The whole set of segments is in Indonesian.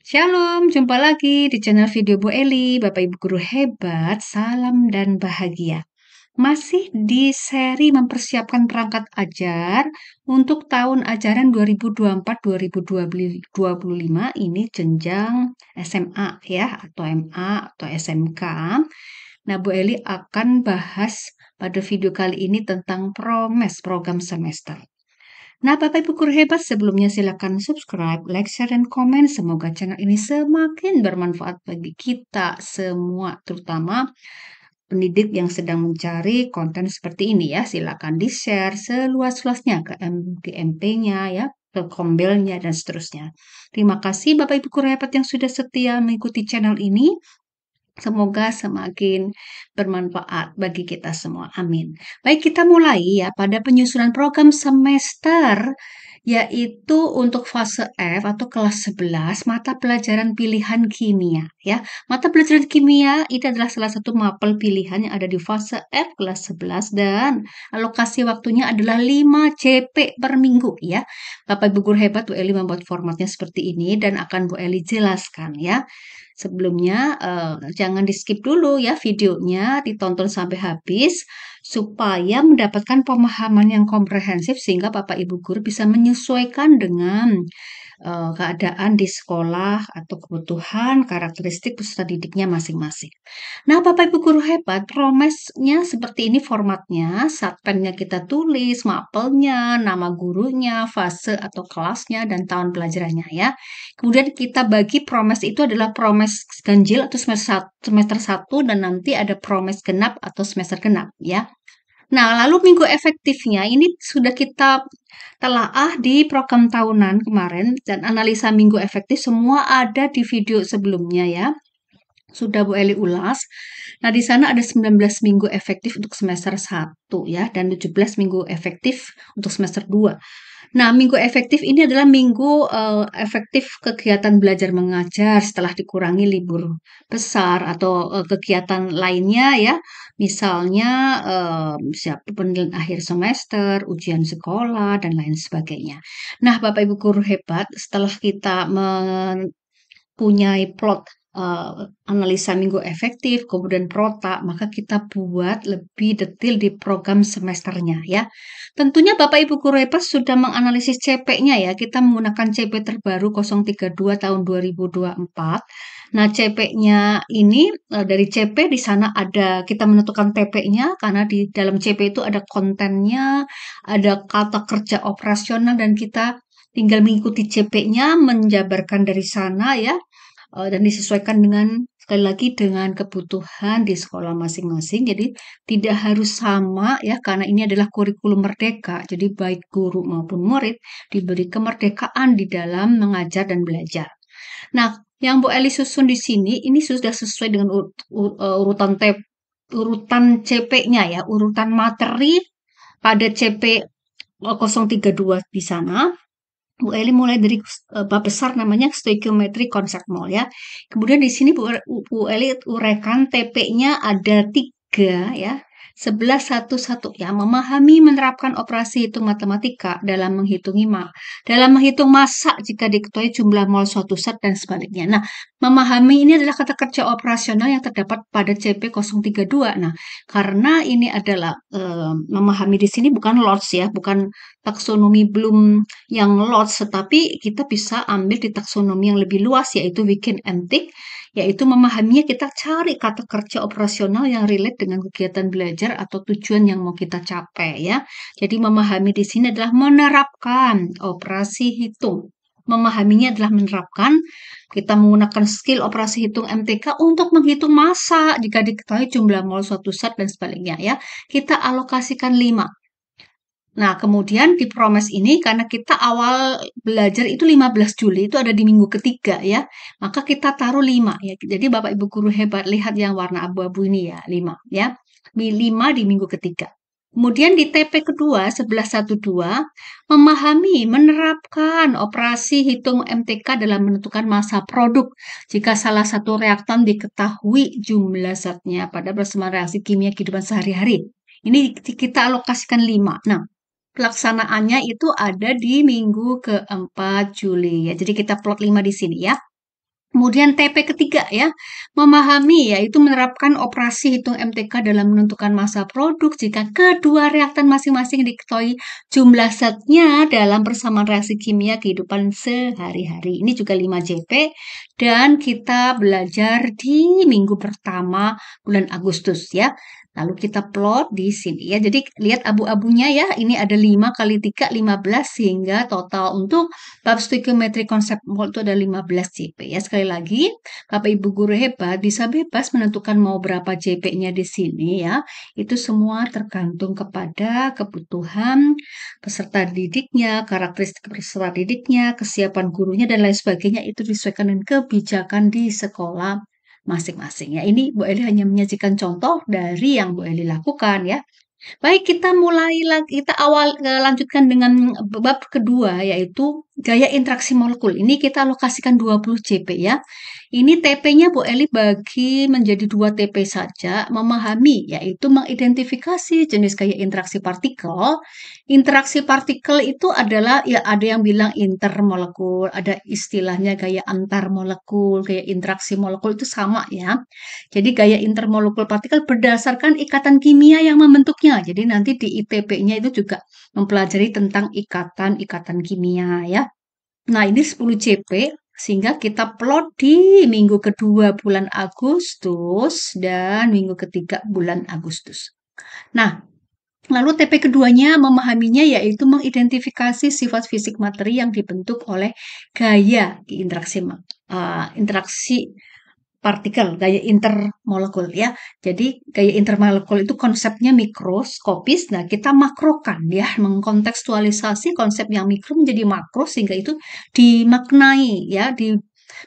Shalom, jumpa lagi di channel video Bu Eli, Bapak Ibu Guru Hebat, salam dan bahagia. Masih di seri mempersiapkan perangkat ajar untuk tahun ajaran 2024-2025 ini jenjang SMA ya, atau MA atau SMK. Nah, Bu Eli akan bahas pada video kali ini tentang PROMES, program semester. Nah, Bapak Ibu Guru Hebat, sebelumnya silakan subscribe, like, share, dan komen. Semoga channel ini semakin bermanfaat bagi kita semua, terutama pendidik yang sedang mencari konten seperti ini ya. Silakan di-share seluas-luasnya ke MGMP-nya ya, ke kombelnya, dan seterusnya. Terima kasih Bapak Ibu Guru Hebat yang sudah setia mengikuti channel ini. Semoga semakin bermanfaat bagi kita semua. Amin. Baik, kita mulai ya pada penyusunan program semester yaitu untuk fase F atau kelas 11 mata pelajaran pilihan kimia ya. Mata pelajaran kimia itu adalah salah satu mapel pilihan yang ada di fase F kelas 11 dan alokasi waktunya adalah 5 CP per minggu ya. Bapak Ibu guru hebat Bu Eli membuat formatnya seperti ini dan akan Bu Eli jelaskan ya. Sebelumnya uh, jangan di skip dulu ya videonya, ditonton sampai habis supaya mendapatkan pemahaman yang komprehensif sehingga Bapak Ibu guru bisa menyesuaikan dengan Eh, keadaan di sekolah atau kebutuhan karakteristik peserta didiknya masing-masing. Nah, Bapak Ibu guru hebat, promesnya seperti ini formatnya, satpennya kita tulis, mapelnya, nama gurunya, fase atau kelasnya dan tahun pelajarannya ya. Kemudian kita bagi promes itu adalah promes ganjil atau semester 1 dan nanti ada promes genap atau semester genap ya. Nah, lalu minggu efektifnya ini sudah kita telaah di program tahunan kemarin dan analisa minggu efektif semua ada di video sebelumnya ya. Sudah Bu Eli ulas. Nah, di sana ada 19 minggu efektif untuk semester 1 ya dan 17 minggu efektif untuk semester 2. Nah, minggu efektif ini adalah minggu uh, efektif kegiatan belajar mengajar setelah dikurangi libur besar atau uh, kegiatan lainnya ya. Misalnya uh, siap penilaian akhir semester, ujian sekolah dan lain sebagainya. Nah, Bapak Ibu guru hebat, setelah kita mempunyai plot uh, analisa minggu efektif, kemudian prota, maka kita buat lebih detail di program semesternya ya. Tentunya Bapak Ibu guru Epes sudah menganalisis CP-nya ya. Kita menggunakan CP terbaru 032 tahun 2024. Nah, CP-nya ini eh, dari CP di sana ada kita menentukan TP-nya karena di dalam CP itu ada kontennya, ada kata kerja operasional dan kita tinggal mengikuti CP-nya menjabarkan dari sana ya uh, dan disesuaikan dengan sekali lagi dengan kebutuhan di sekolah masing-masing. Jadi tidak harus sama ya karena ini adalah kurikulum merdeka. Jadi baik guru maupun murid diberi kemerdekaan di dalam mengajar dan belajar. Nah, yang Bu Eli susun di sini ini sudah sesuai dengan ur ur eh, urutan tep urutan CP-nya ya, urutan materi pada CP 032 eh, di sana Bu Eli mulai dari eh, bab besar namanya stoichiometry concept mall ya. Kemudian di sini Bu, Bu Eli urekan TP-nya ada tiga ya satu ya memahami menerapkan operasi hitung matematika dalam menghitung ma dalam menghitung masa jika diketahui jumlah mol suatu set dan sebaliknya. Nah, memahami ini adalah kata kerja operasional yang terdapat pada CP032. Nah, karena ini adalah e, memahami di sini bukan lots ya, bukan taksonomi belum yang lots tetapi kita bisa ambil di taksonomi yang lebih luas yaitu Wikin Antik yaitu memahaminya kita cari kata kerja operasional yang relate dengan kegiatan belajar atau tujuan yang mau kita capai ya. Jadi memahami di sini adalah menerapkan operasi hitung. Memahaminya adalah menerapkan kita menggunakan skill operasi hitung MTK untuk menghitung masa jika diketahui jumlah mol suatu zat dan sebaliknya ya. Kita alokasikan 5 Nah, kemudian di Promes ini karena kita awal belajar itu 15 Juli itu ada di minggu ketiga ya. Maka kita taruh 5 ya. Jadi Bapak Ibu guru hebat lihat yang warna abu-abu ini ya, 5 ya. di 5 di minggu ketiga. Kemudian di TP kedua 1112 memahami menerapkan operasi hitung MTK dalam menentukan masa produk jika salah satu reaktan diketahui jumlah zatnya pada persamaan reaksi kimia kehidupan sehari-hari. Ini kita alokasikan 5. Nah, Pelaksanaannya itu ada di minggu ke-4 Juli ya. Jadi kita plot 5 di sini ya. Kemudian TP ketiga ya, memahami yaitu menerapkan operasi hitung MTK dalam menentukan masa produk jika kedua reaktan masing-masing diketahui jumlah setnya dalam persamaan reaksi kimia kehidupan sehari-hari. Ini juga 5 JP dan kita belajar di minggu pertama bulan Agustus ya. Lalu kita plot di sini ya. Jadi lihat abu-abunya ya. Ini ada 5 kali 3, 15 sehingga total untuk bab metrik mol itu ada 15 CP ya. Sekali lagi, Bapak Ibu guru hebat bisa bebas menentukan mau berapa CP-nya di sini ya. Itu semua tergantung kepada kebutuhan peserta didiknya, karakteristik peserta didiknya, kesiapan gurunya dan lain sebagainya itu disesuaikan dengan kebijakan di sekolah masing-masing. Ya, ini Bu Eli hanya menyajikan contoh dari yang Bu Eli lakukan ya. Baik, kita mulai lagi kita awal e, lanjutkan dengan bab kedua yaitu gaya interaksi molekul. Ini kita alokasikan 20 CP ya. Ini TP-nya Bu Eli bagi menjadi dua TP saja, memahami yaitu mengidentifikasi jenis gaya interaksi partikel. Interaksi partikel itu adalah ya ada yang bilang intermolekul, ada istilahnya gaya antar molekul, gaya interaksi molekul itu sama ya. Jadi gaya intermolekul partikel berdasarkan ikatan kimia yang membentuknya. Jadi nanti di ITP-nya itu juga mempelajari tentang ikatan-ikatan kimia ya. Nah, ini 10 CP sehingga kita plot di minggu kedua bulan Agustus dan minggu ketiga bulan Agustus. Nah, Lalu TP keduanya memahaminya yaitu mengidentifikasi sifat fisik materi yang dibentuk oleh gaya di interaksi uh, interaksi partikel, gaya intermolekul ya. Jadi gaya intermolekul itu konsepnya mikroskopis. Nah, kita makrokan ya, mengkontekstualisasi konsep yang mikro menjadi makro sehingga itu dimaknai ya, di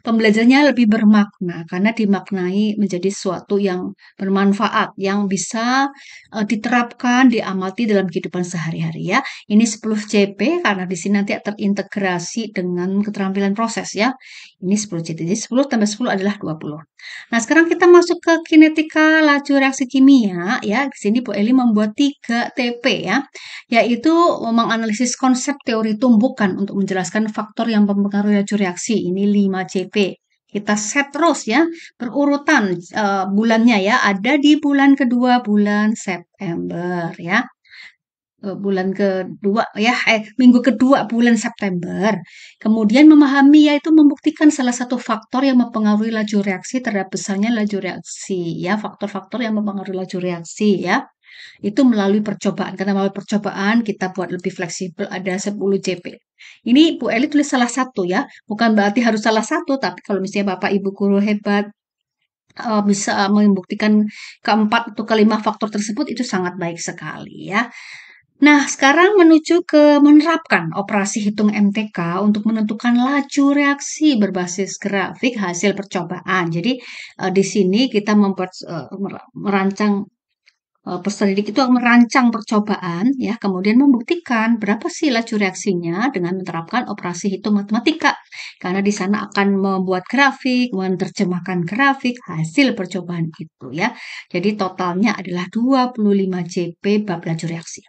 pembelajarannya lebih bermakna karena dimaknai menjadi suatu yang bermanfaat yang bisa uh, diterapkan, diamati dalam kehidupan sehari-hari ya. Ini 10 CP karena di sini nanti terintegrasi dengan keterampilan proses ya. Ini 10 CP. Jadi 10 tambah 10 adalah 20. Nah, sekarang kita masuk ke kinetika laju reaksi kimia ya. Di sini Bu Eli membuat 3 TP ya, yaitu menganalisis konsep teori tumbukan untuk menjelaskan faktor yang mempengaruhi laju reaksi. Ini 5 CP DP. Kita set terus ya, berurutan uh, bulannya ya, ada di bulan kedua bulan September ya. Eh, bulan kedua ya, eh minggu kedua bulan September. Kemudian memahami yaitu membuktikan salah satu faktor yang mempengaruhi laju reaksi terhadap besarnya laju reaksi ya, faktor-faktor yang mempengaruhi laju reaksi ya itu melalui percobaan. Karena melalui percobaan kita buat lebih fleksibel ada 10 JP. Ini Bu Eli tulis salah satu ya, bukan berarti harus salah satu, tapi kalau misalnya Bapak Ibu guru hebat eh, bisa membuktikan keempat atau kelima faktor tersebut itu sangat baik sekali ya. Nah, sekarang menuju ke menerapkan operasi hitung MTK untuk menentukan laju reaksi berbasis grafik hasil percobaan. Jadi, eh, di sini kita membuat eh, merancang Eh, peserta itu merancang percobaan ya kemudian membuktikan berapa sih laju reaksinya dengan menerapkan operasi hitung matematika karena di sana akan membuat grafik menerjemahkan grafik hasil percobaan itu ya jadi totalnya adalah 25 JP bab laju reaksi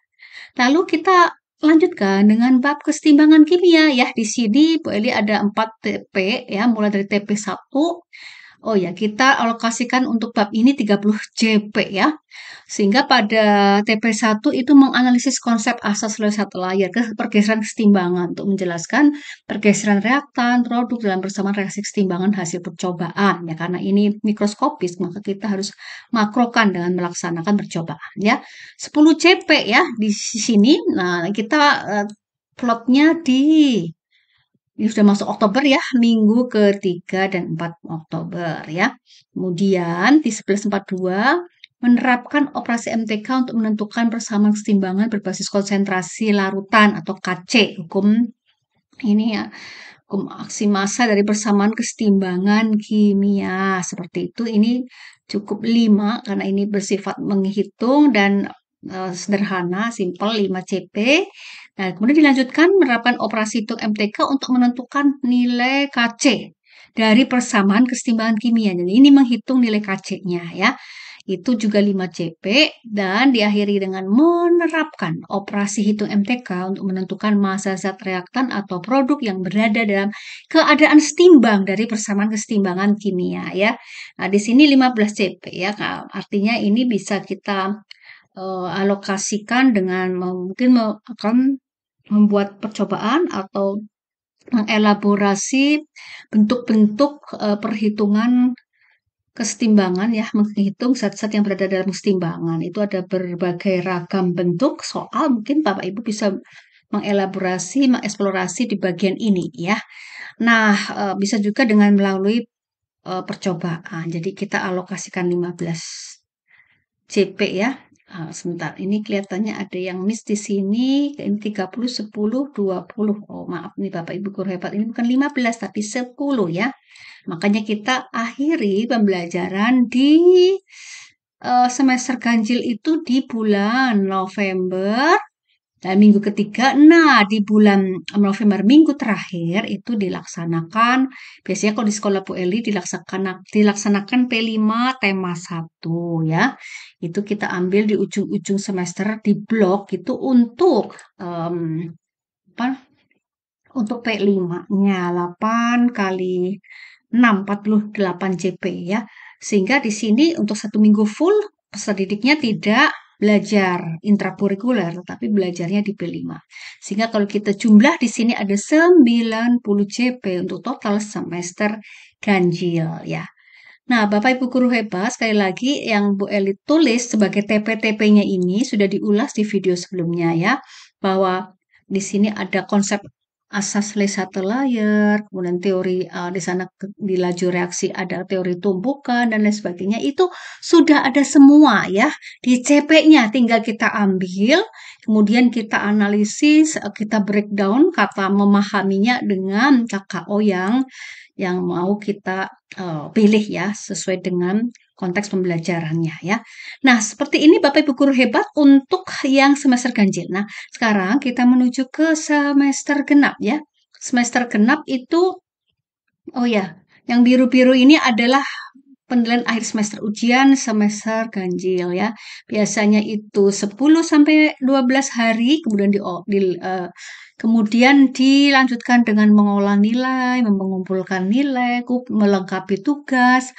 lalu kita lanjutkan dengan bab kesetimbangan kimia ya di sini Bu Eli ada 4 TP ya mulai dari TP 1 Oh ya, kita alokasikan untuk bab ini 30 JP ya. Sehingga pada TP1 itu menganalisis konsep asas lewat satu layar, ke pergeseran kesetimbangan untuk menjelaskan pergeseran reaktan produk dalam persamaan reaksi kesetimbangan hasil percobaan ya. Karena ini mikroskopis, maka kita harus makrokan dengan melaksanakan percobaan ya. 10 JP ya di sini. Nah, kita eh, plotnya di ini sudah masuk Oktober ya, minggu ketiga dan empat Oktober ya. Kemudian di 1142 menerapkan operasi MTK untuk menentukan persamaan keseimbangan berbasis konsentrasi larutan atau KC, hukum ini ya, hukum aksi massa dari persamaan keseimbangan kimia. Seperti itu ini cukup lima karena ini bersifat menghitung dan Eh, sederhana, simple 5CP. Nah, kemudian dilanjutkan menerapkan operasi hitung MTK untuk menentukan nilai KC dari persamaan kesetimbangan kimia. Jadi ini menghitung nilai KC-nya ya. Itu juga 5CP dan diakhiri dengan menerapkan operasi hitung MTK untuk menentukan massa zat reaktan atau produk yang berada dalam keadaan setimbang dari persamaan kesetimbangan kimia ya. Nah, di sini 15CP ya. Nah, artinya ini bisa kita uh, alokasikan dengan mungkin akan membuat percobaan atau mengelaborasi bentuk-bentuk uh, perhitungan kesetimbangan ya menghitung zat-zat yang berada dalam kesetimbangan itu ada berbagai ragam bentuk soal mungkin Bapak Ibu bisa mengelaborasi mengeksplorasi di bagian ini ya nah eh, bisa juga dengan melalui percobaan jadi kita alokasikan 15 CP ya Ah, sebentar, ini kelihatannya ada yang miss di sini. Ini 30, 10, 20. Oh, maaf nih Bapak Ibu guru hebat. Ini bukan 15 tapi 10 ya. Makanya kita akhiri pembelajaran di uh, semester ganjil itu di bulan November Nah, minggu ketiga, nah di bulan November minggu terakhir itu dilaksanakan biasanya kalau di sekolah Bu Eli dilaksanakan dilaksanakan P5 tema 1 ya. Itu kita ambil di ujung-ujung semester di blok itu untuk um, apa? Untuk P5-nya 8 kali 6 48 JP ya. Sehingga di sini untuk satu minggu full peserta didiknya tidak belajar intrakurikuler, tetapi belajarnya di P5. Sehingga kalau kita jumlah di sini ada 90 CP untuk total semester ganjil ya. Nah, Bapak Ibu guru hebat, sekali lagi yang Bu Eli tulis sebagai TPTP-nya ini sudah diulas di video sebelumnya ya, bahwa di sini ada konsep asas les satu layer, kemudian teori uh, di sana di laju reaksi ada teori tumpukan dan lain sebagainya itu sudah ada semua ya di CP-nya tinggal kita ambil, kemudian kita analisis, eh, kita breakdown kata memahaminya dengan KKO yang yang mau kita uh, pilih ya sesuai dengan konteks pembelajarannya ya. Nah, seperti ini Bapak Ibu guru hebat untuk yang semester ganjil. Nah, sekarang kita menuju ke semester genap ya. Semester genap itu oh ya, yang biru-biru ini adalah penilaian akhir semester ujian semester ganjil ya. Biasanya itu 10 sampai 12 hari kemudian di, di uh, kemudian dilanjutkan dengan mengolah nilai, mengumpulkan nilai, melengkapi tugas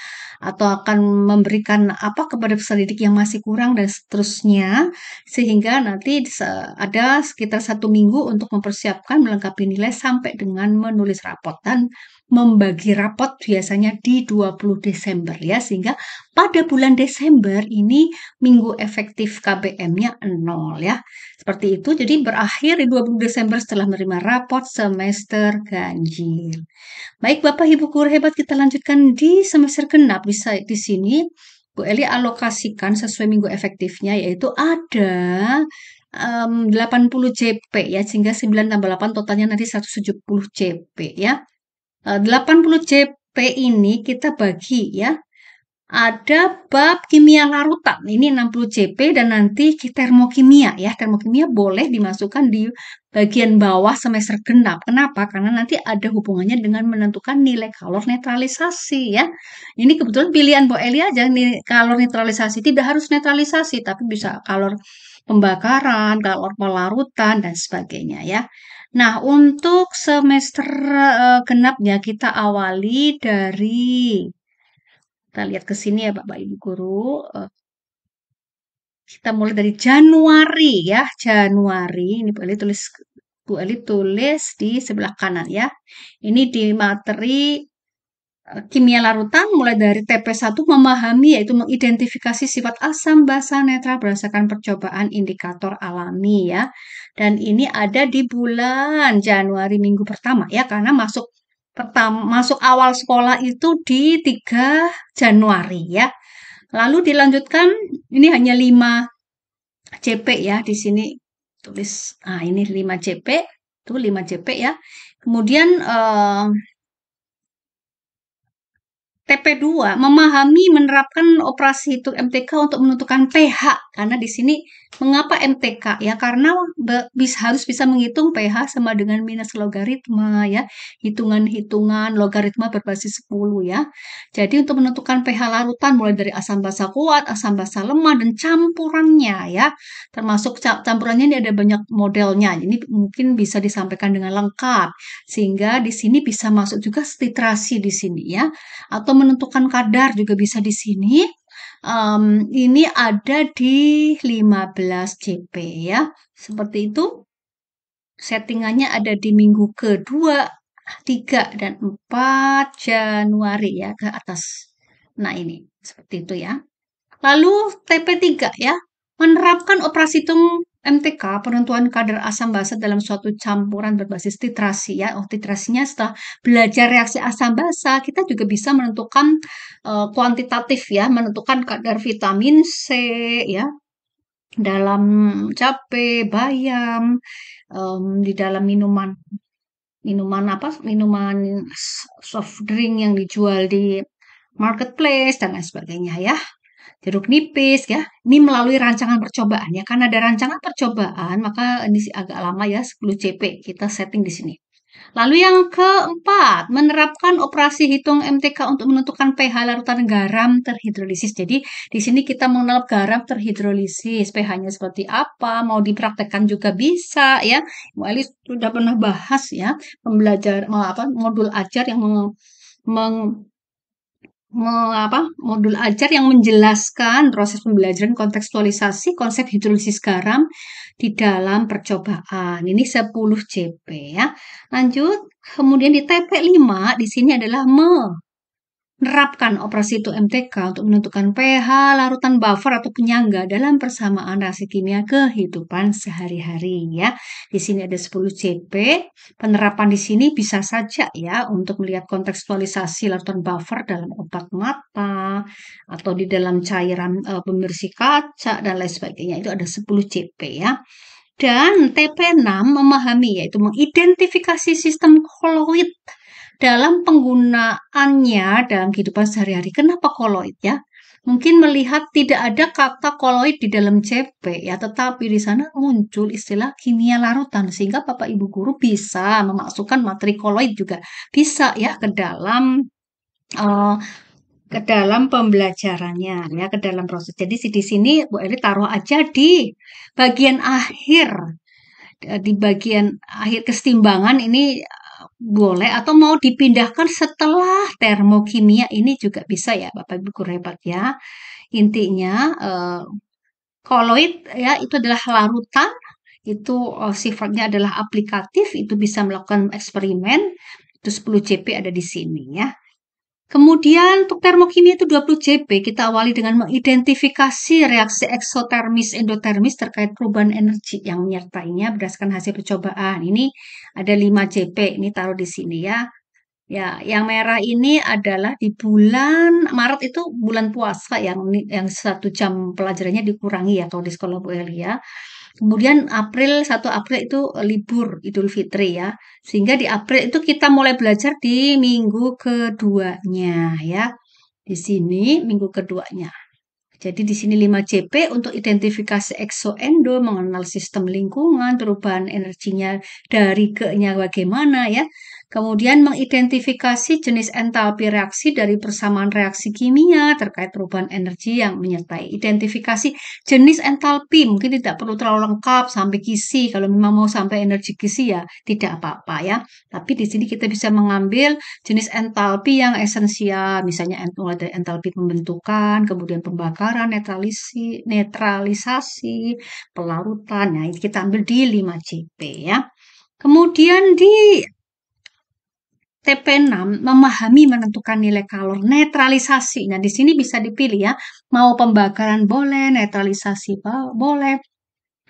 atau akan memberikan apa kepada peserta didik yang masih kurang dan seterusnya sehingga nanti ada sekitar satu minggu untuk mempersiapkan melengkapi nilai sampai dengan menulis rapot dan membagi rapot biasanya di 20 Desember ya sehingga pada bulan Desember ini minggu efektif KBM-nya 0 ya. Seperti itu jadi berakhir di 20 Desember setelah menerima rapot semester ganjil. Baik Bapak Ibu guru hebat kita lanjutkan di semester genap bisa di sini Bu Eli alokasikan sesuai minggu efektifnya yaitu ada um, 80 JP ya sehingga 9 tambah 8 totalnya nanti 170 JP ya. 80 eh, CP ini kita bagi ya. Ada bab kimia larutan, ini 60 CP dan nanti termokimia ya. Termokimia boleh dimasukkan di bagian bawah semester genap. Kenapa? Karena nanti ada hubungannya dengan menentukan nilai kalor netralisasi ya. Ini kebetulan pilihan Bu Eli aja nih kalor netralisasi tidak harus netralisasi tapi bisa kalor pembakaran, kalor pelarutan dan sebagainya ya. Nah, untuk semester eee, eh, genapnya kita awali dari kita lihat ke sini ya Bapak Ibu guru, Uh, kita mulai dari Januari ya, Januari. Ini Bu Eli tulis Bu Eli tulis di sebelah kanan ya. Ini di materi kimia larutan mulai dari TP1 memahami yaitu mengidentifikasi sifat asam basa netral berdasarkan percobaan indikator alami ya. Dan ini ada di bulan Januari minggu pertama ya karena masuk pertama masuk awal sekolah itu di 3 Januari ya. Lalu dilanjutkan ini hanya 5 CP ya di sini tulis ah ini 5 CP, itu 5 CP ya. Kemudian eh, TP2 memahami menerapkan operasi hitung MTK untuk menentukan pH karena di sini mengapa MTK ya karena bisa, harus bisa menghitung pH sama dengan minus logaritma ya hitungan-hitungan logaritma berbasis 10 ya. Jadi untuk menentukan pH larutan mulai dari asam basa kuat, asam basa lemah dan campurannya ya. Termasuk campurannya ini ada banyak modelnya. Ini mungkin bisa disampaikan dengan lengkap sehingga di sini bisa masuk juga titrasi di sini ya atau menentukan kadar juga bisa di sini. Um, ini ada di 15 CP ya. Seperti itu. Settingannya ada di minggu kedua, 3 dan 4 Januari ya ke atas. Nah, ini seperti itu ya. Lalu TP3 ya, menerapkan operasi hitung MTK penentuan kadar asam basa dalam suatu campuran berbasis titrasi ya. Oh, titrasinya setelah belajar reaksi asam basa, kita juga bisa menentukan uh, kuantitatif ya, menentukan kadar vitamin C ya dalam cape bayam, um, di dalam minuman minuman apa minuman soft drink yang dijual di marketplace dan lain sebagainya ya jeruk nipis ya. Ini melalui rancangan percobaan ya. Karena ada rancangan percobaan, maka ini agak lama ya 10 CP kita setting di sini. Lalu yang keempat, menerapkan operasi hitung MTK untuk menentukan pH larutan garam terhidrolisis. Jadi di sini kita mengenal garam terhidrolisis, pH-nya seperti apa, mau dipraktekkan juga bisa ya. Mulai sudah pernah bahas ya, pembelajar apa modul ajar yang meng, meng me, apa modul ajar yang menjelaskan proses pembelajaran kontekstualisasi konsep hidrolisis garam di dalam percobaan. Ini 10 cp ya. Lanjut, kemudian di TP5 di sini adalah me menerapkan operasi itu MTK untuk menentukan pH, larutan buffer atau penyangga dalam persamaan reaksi kimia kehidupan sehari-hari ya. Di sini ada 10 CP. Penerapan di sini bisa saja ya untuk melihat kontekstualisasi larutan buffer dalam obat mata atau di dalam cairan e, pembersih kaca dan lain sebagainya. Itu ada 10 CP ya. Dan TP6 memahami yaitu mengidentifikasi sistem koloid dalam penggunaannya dalam kehidupan sehari-hari. Kenapa koloid ya? Mungkin melihat tidak ada kata koloid di dalam CP ya, tetapi di sana muncul istilah kimia larutan sehingga Bapak Ibu guru bisa memasukkan materi koloid juga bisa ya ke dalam uh, ke dalam pembelajarannya ya ke dalam proses. Jadi di sini Bu Eli taruh aja di bagian akhir di bagian akhir kesetimbangan ini boleh atau mau dipindahkan setelah termokimia ini juga bisa ya Bapak Ibu guru hebat ya. Intinya eh, koloid ya itu adalah larutan itu eh, sifatnya adalah aplikatif itu bisa melakukan eksperimen itu 10 CP ada di sini ya. Kemudian untuk termokimia itu 20 JP kita awali dengan mengidentifikasi reaksi eksotermis endotermis terkait perubahan energi yang menyertainya berdasarkan hasil percobaan. Ini ada 5 JP, ini taruh di sini ya. Ya, yang merah ini adalah di bulan Maret itu bulan puasa yang yang satu jam pelajarannya dikurangi ya kalau di sekolah Bu Elia. ya. Kemudian April 1 April itu eh, libur Idul Fitri ya. Sehingga di April itu kita mulai belajar di minggu keduanya ya. Di sini minggu keduanya. Jadi di sini 5CP untuk identifikasi exoendo mengenal sistem lingkungan, perubahan energinya dari ke-nya bagaimana ya. Kemudian mengidentifikasi jenis entalpi reaksi dari persamaan reaksi kimia terkait perubahan energi yang menyertai. Identifikasi jenis entalpi mungkin tidak perlu terlalu lengkap sampai kisi kalau memang mau sampai energi kisi ya tidak apa-apa ya. Tapi di sini kita bisa mengambil jenis entalpi yang esensial, misalnya mulai dari entalpi pembentukan, kemudian pembakaran, netralisi, netralisasi, pelarutan. Nah, kita ambil di 5 CP ya. Kemudian di TP6 memahami menentukan nilai kalor netralisasi. Nah, di sini bisa dipilih ya, mau pembakaran boleh, netralisasi boleh,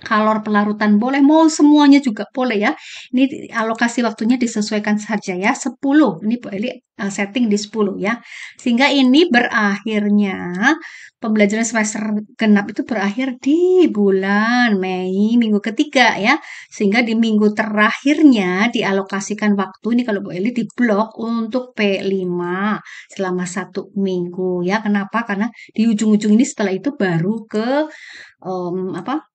kalor pelarutan boleh, mau semuanya juga boleh ya. Ini alokasi waktunya disesuaikan saja ya, 10. Ini boleh setting di 10 ya. Sehingga ini berakhirnya pembelajaran semester genap itu berakhir di bulan Mei minggu ketiga ya. Sehingga di minggu terakhirnya dialokasikan waktu ini kalau Bu Eli di blok untuk P5 selama satu minggu ya. Kenapa? Karena di ujung-ujung ini setelah itu baru ke um, apa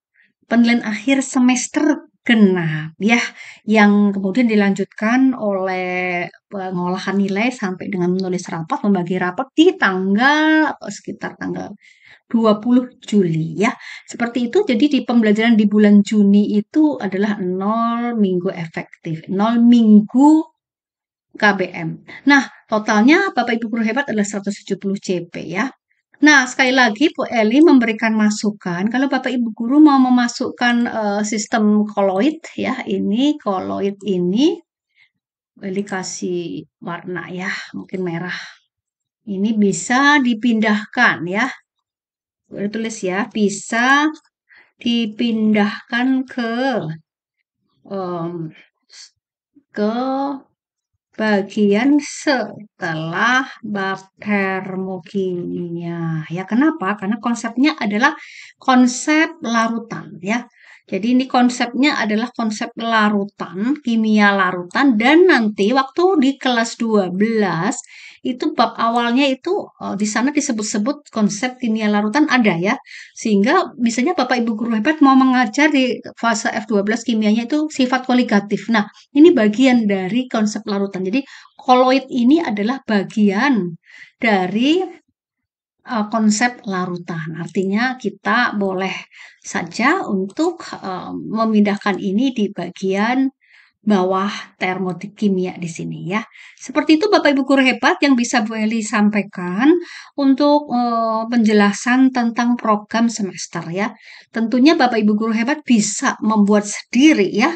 penilaian akhir semester genap ya yang kemudian dilanjutkan oleh pengolahan nilai sampai dengan menulis rapat membagi rapat di tanggal sekitar tanggal 20 Juli ya. Seperti itu jadi di pembelajaran di bulan Juni itu adalah nol minggu efektif, nol minggu KBM. Nah, totalnya Bapak Ibu guru hebat adalah 170 CP ya. Nah, sekali lagi Bu Eli memberikan masukan kalau Bapak Ibu guru mau memasukkan uh, sistem koloid ya, ini koloid ini Bu Eli kasih warna ya, mungkin merah. Ini bisa dipindahkan ya. Udah tulis ya, bisa dipindahkan ke um, ke bagian setelah bab baktermokimia. Ya, kenapa? Karena konsepnya adalah konsep larutan ya. Jadi ini konsepnya adalah konsep larutan, kimia larutan dan nanti waktu di kelas 12 itu bab awalnya itu eh, di sana disebut-sebut konsep kimia larutan ada ya. Sehingga misalnya Bapak Ibu guru hebat mau mengajar di fase F12 kimianya itu sifat koligatif. Nah, ini bagian dari konsep larutan. Jadi koloid ini adalah bagian dari uh, konsep larutan. Artinya kita boleh saja untuk uh, memindahkan ini di bagian bawah termotik di sini ya. Seperti itu Bapak Ibu guru hebat yang bisa Bu Eli sampaikan untuk uh, penjelasan tentang program semester ya. Tentunya Bapak Ibu guru hebat bisa membuat sendiri ya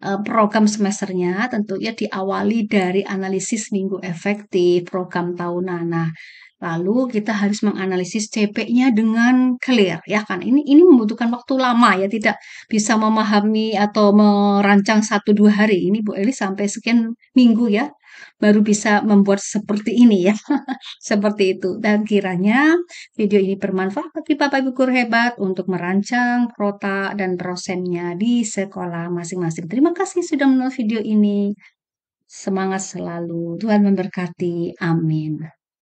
program semesternya tentunya diawali dari analisis minggu efektif program tahunan. Nah, Lalu kita harus menganalisis CP-nya dengan clear ya kan. Ini ini membutuhkan waktu lama ya tidak bisa memahami atau merancang satu dua hari. Ini Bu Eli sampai sekian minggu ya baru bisa membuat seperti ini ya. seperti itu. Dan kiranya video ini bermanfaat bagi Bapak Ibu guru hebat untuk merancang prota dan prosennya di sekolah masing-masing. Terima kasih sudah menonton video ini. Semangat selalu. Tuhan memberkati. Amin.